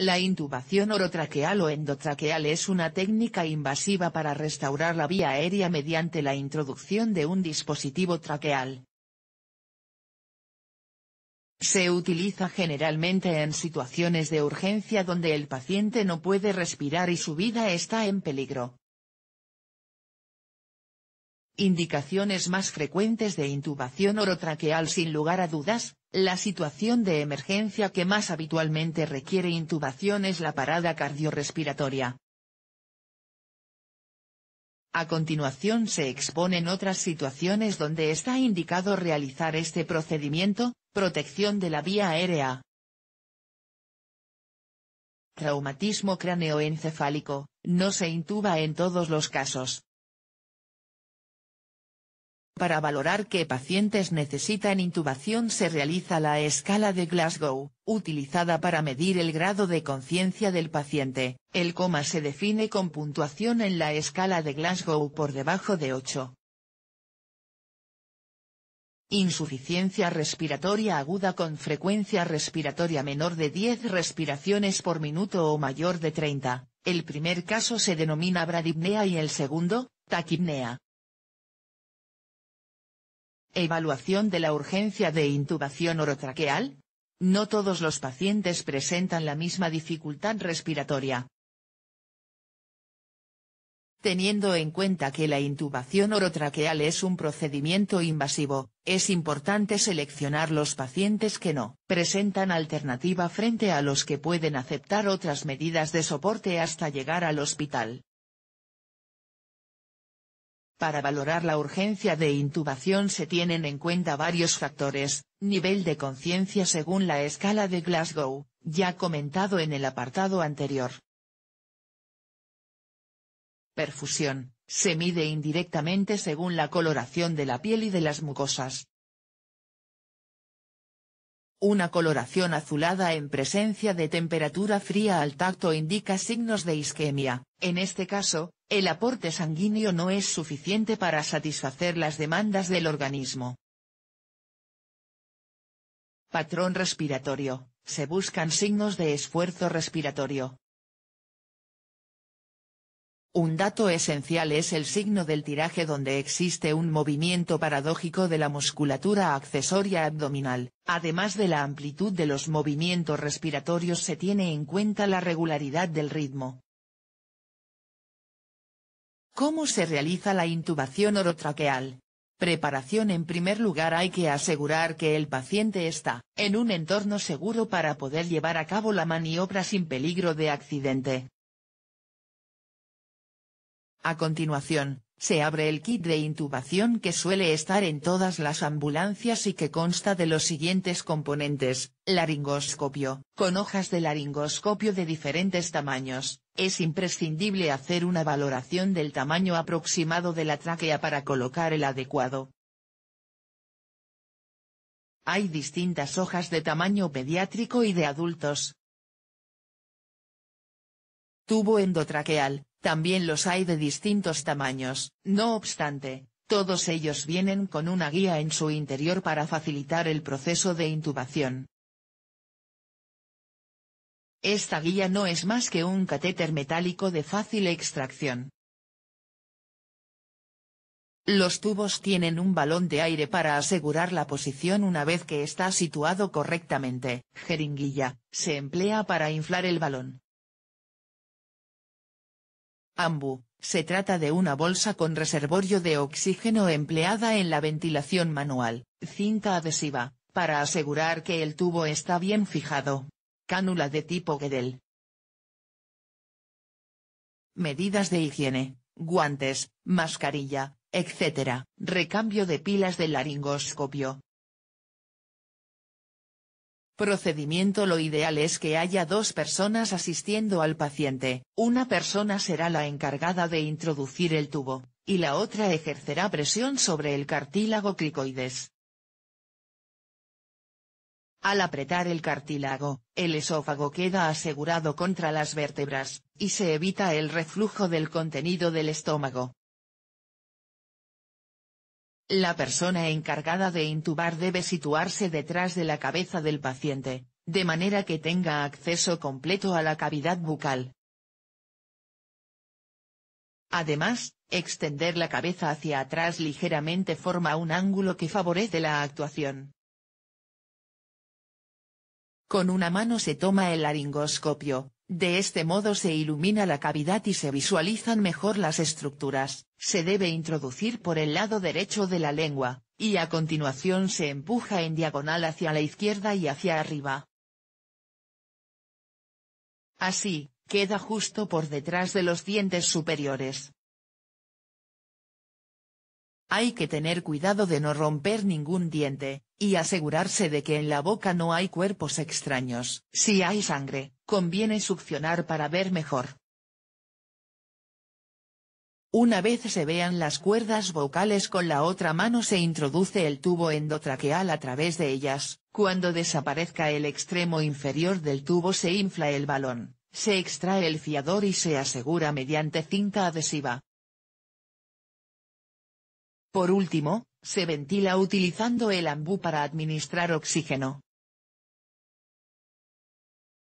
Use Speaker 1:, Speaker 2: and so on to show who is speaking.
Speaker 1: La intubación orotraqueal o endotraqueal es una técnica invasiva para restaurar la vía aérea mediante la introducción de un dispositivo traqueal. Se utiliza generalmente en situaciones de urgencia donde el paciente no puede respirar y su vida está en peligro. Indicaciones más frecuentes de intubación orotraqueal sin lugar a dudas, la situación de emergencia que más habitualmente requiere intubación es la parada cardiorrespiratoria. A continuación se exponen otras situaciones donde está indicado realizar este procedimiento, protección de la vía aérea. Traumatismo cráneoencefálico, no se intuba en todos los casos, para valorar qué pacientes necesitan intubación se realiza la escala de Glasgow, utilizada para medir el grado de conciencia del paciente. El coma se define con puntuación en la escala de Glasgow por debajo de 8. Insuficiencia respiratoria aguda con frecuencia respiratoria menor de 10 respiraciones por minuto o mayor de 30. El primer caso se denomina bradipnea y el segundo, taquipnea. Evaluación de la urgencia de intubación orotraqueal. No todos los pacientes presentan la misma dificultad respiratoria. Teniendo en cuenta que la intubación orotraqueal es un procedimiento invasivo, es importante seleccionar los pacientes que no presentan alternativa frente a los que pueden aceptar otras medidas de soporte hasta llegar al hospital. Para valorar la urgencia de intubación se tienen en cuenta varios factores, nivel de conciencia según la escala de Glasgow, ya comentado en el apartado anterior. Perfusión, se mide indirectamente según la coloración de la piel y de las mucosas. Una coloración azulada en presencia de temperatura fría al tacto indica signos de isquemia, en este caso, el aporte sanguíneo no es suficiente para satisfacer las demandas del organismo. Patrón respiratorio, se buscan signos de esfuerzo respiratorio. Un dato esencial es el signo del tiraje donde existe un movimiento paradójico de la musculatura accesoria abdominal, además de la amplitud de los movimientos respiratorios se tiene en cuenta la regularidad del ritmo, ¿Cómo se realiza la intubación orotraqueal? Preparación En primer lugar hay que asegurar que el paciente está en un entorno seguro para poder llevar a cabo la maniobra sin peligro de accidente. A continuación, se abre el kit de intubación que suele estar en todas las ambulancias y que consta de los siguientes componentes, laringoscopio, con hojas de laringoscopio de diferentes tamaños, es imprescindible hacer una valoración del tamaño aproximado de la tráquea para colocar el adecuado. Hay distintas hojas de tamaño pediátrico y de adultos. Tubo endotraqueal, también los hay de distintos tamaños, no obstante, todos ellos vienen con una guía en su interior para facilitar el proceso de intubación. Esta guía no es más que un catéter metálico de fácil extracción. Los tubos tienen un balón de aire para asegurar la posición una vez que está situado correctamente. Jeringuilla, se emplea para inflar el balón. Ambu, se trata de una bolsa con reservorio de oxígeno empleada en la ventilación manual, cinta adhesiva, para asegurar que el tubo está bien fijado. Cánula de tipo Gedel. Medidas de higiene, guantes, mascarilla, etc. Recambio de pilas del laringoscopio, procedimiento lo ideal es que haya dos personas asistiendo al paciente, una persona será la encargada de introducir el tubo, y la otra ejercerá presión sobre el cartílago cricoides. Al apretar el cartílago, el esófago queda asegurado contra las vértebras, y se evita el reflujo del contenido del estómago. La persona encargada de intubar debe situarse detrás de la cabeza del paciente, de manera que tenga acceso completo a la cavidad bucal. Además, extender la cabeza hacia atrás ligeramente forma un ángulo que favorece la actuación. Con una mano se toma el laringoscopio, de este modo se ilumina la cavidad y se visualizan mejor las estructuras. Se debe introducir por el lado derecho de la lengua, y a continuación se empuja en diagonal hacia la izquierda y hacia arriba. Así, queda justo por detrás de los dientes superiores. Hay que tener cuidado de no romper ningún diente, y asegurarse de que en la boca no hay cuerpos extraños. Si hay sangre, conviene succionar para ver mejor. Una vez se vean las cuerdas vocales con la otra mano se introduce el tubo endotraqueal a través de ellas, cuando desaparezca el extremo inferior del tubo se infla el balón, se extrae el fiador y se asegura mediante cinta adhesiva, por último, se ventila utilizando el ambú para administrar oxígeno.